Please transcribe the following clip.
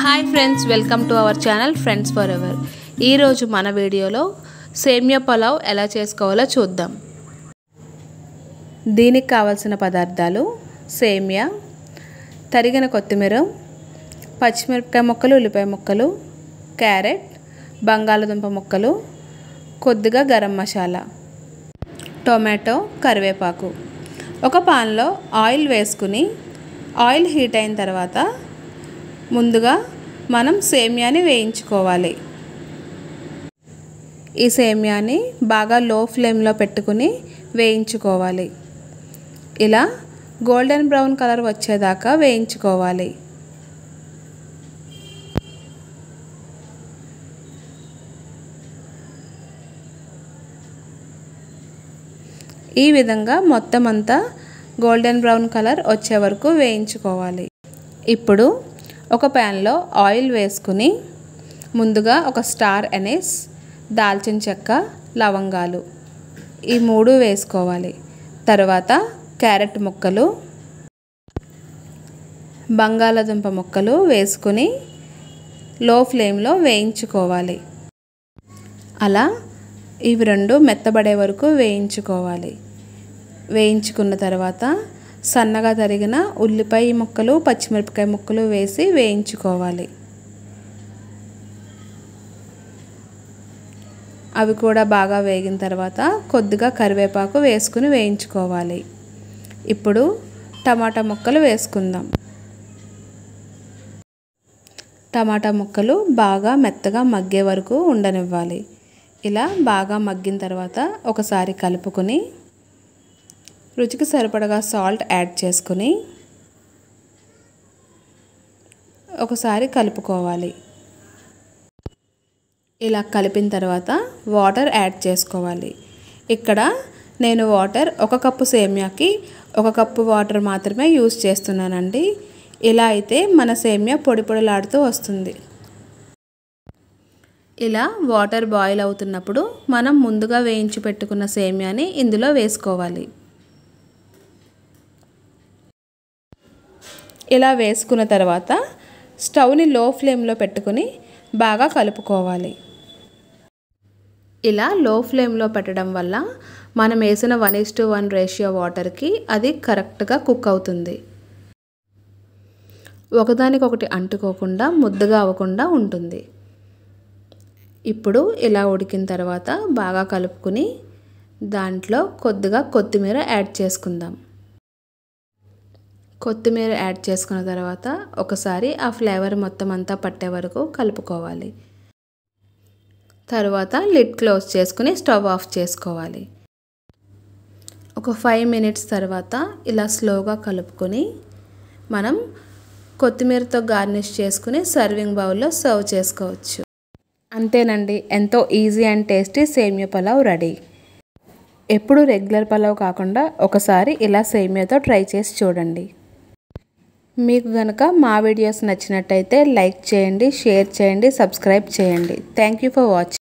hi friends welcome to our channel friends for ever ఈరోజు మన వీడియోలో సేమ్యా పలావ్ ఎలా చేసుకోవాలో చూద్దాం దీనికి కావలసిన పదార్థాలు సేమ్య తరిగిన కొత్తిమీర పచ్చిమిరపకాయ ముక్కలు ఉల్లిపాయ ముక్కలు క్యారెట్ బంగాళదుంప ముక్కలు కొద్దిగా గరం మసాలా టొమాటో కరివేపాకు ఒక పాన్లో ఆయిల్ వేసుకుని ఆయిల్ హీట్ అయిన తర్వాత ముందుగా మనం సేమ్యాని వేయించుకోవాలి ఈ సేమ్యాని బాగా లో ఫ్లేమ్లో పెట్టుకుని వేయించుకోవాలి ఇలా గోల్డెన్ బ్రౌన్ కలర్ వచ్చేదాకా వేయించుకోవాలి ఈ విధంగా మొత్తం అంతా గోల్డెన్ బ్రౌన్ కలర్ వచ్చే వరకు వేయించుకోవాలి ఇప్పుడు ఒక ప్యాన్లో ఆయిల్ వేసుకుని ముందుగా ఒక స్టార్ ఎనేస్ దాల్చిన చెక్క లవంగాలు ఈ మూడు వేసుకోవాలి తర్వాత క్యారెట్ ముక్కలు బంగాళదుంప ముక్కలు వేసుకుని లో ఫ్లేమ్లో వేయించుకోవాలి అలా ఇవి రెండు మెత్తబడే వరకు వేయించుకోవాలి వేయించుకున్న తర్వాత సన్నగా తరిగిన ఉల్లిపాయ ముక్కలు పచ్చిమిరపకాయ ముక్కలు వేసి వేయించుకోవాలి అవి కూడా బాగా వేగిన తర్వాత కొద్దిగా కరివేపాకు వేసుకుని వేయించుకోవాలి ఇప్పుడు టమాటా ముక్కలు వేసుకుందాం టమాటా ముక్కలు బాగా మెత్తగా మగ్గే వరకు ఉండనివ్వాలి ఇలా బాగా మగ్గిన తర్వాత ఒకసారి కలుపుకుని రుచికి సరిపడగా సాల్ట్ యాడ్ చేసుకుని ఒకసారి కలుపుకోవాలి ఇలా కలిపిన తర్వాత వాటర్ యాడ్ చేసుకోవాలి ఇక్కడ నేను వాటర్ ఒక కప్పు సేమ్యాకి ఒక కప్పు వాటర్ మాత్రమే యూస్ చేస్తున్నానండి ఇలా అయితే మన సేమ్యా పొడి పొడిలాడుతూ వస్తుంది ఇలా వాటర్ బాయిల్ అవుతున్నప్పుడు మనం ముందుగా వేయించి పెట్టుకున్న సేమ్యాని ఇందులో వేసుకోవాలి ఇలా వేసుకున్న తర్వాత స్టవ్ని లో ఫ్లేమ్లో పెట్టుకుని బాగా కలుపుకోవాలి ఇలా లో ఫ్లేమ్లో పెట్టడం వల్ల మనం వేసిన one is to one ratio వాటర్కి అది కరెక్ట్గా కుక్ అవుతుంది ఒకదానికొకటి అంటుకోకుండా ముద్దగా అవ్వకుండా ఉంటుంది ఇప్పుడు ఇలా ఉడికిన తర్వాత బాగా కలుపుకుని దాంట్లో కొద్దిగా కొత్తిమీర యాడ్ చేసుకుందాం కొత్తిమీర యాడ్ చేసుకున్న తర్వాత ఒకసారి ఆ ఫ్లేవర్ మొత్తం అంతా పట్టే వరకు కలుపుకోవాలి తర్వాత లిడ్ క్లోజ్ చేసుకుని స్టవ్ ఆఫ్ చేసుకోవాలి ఒక ఫైవ్ మినిట్స్ తర్వాత ఇలా స్లోగా కలుపుకొని మనం కొత్తిమీరతో గార్నిష్ చేసుకుని సర్వింగ్ బౌల్లో సర్వ్ చేసుకోవచ్చు అంతేనండి ఎంతో easy and tasty semiya pulao ready ఎప్పుడు రెగ్యులర్ పలావ్ కాకుండా ఒకసారి ఇలా సేమియాతో ట్రై చేసి చూడండి మీకు కనుక మా వీడియోస్ నచ్చినట్టయితే లైక్ చేయండి షేర్ చేయండి సబ్స్క్రైబ్ చేయండి థ్యాంక్ ఫర్ వాచింగ్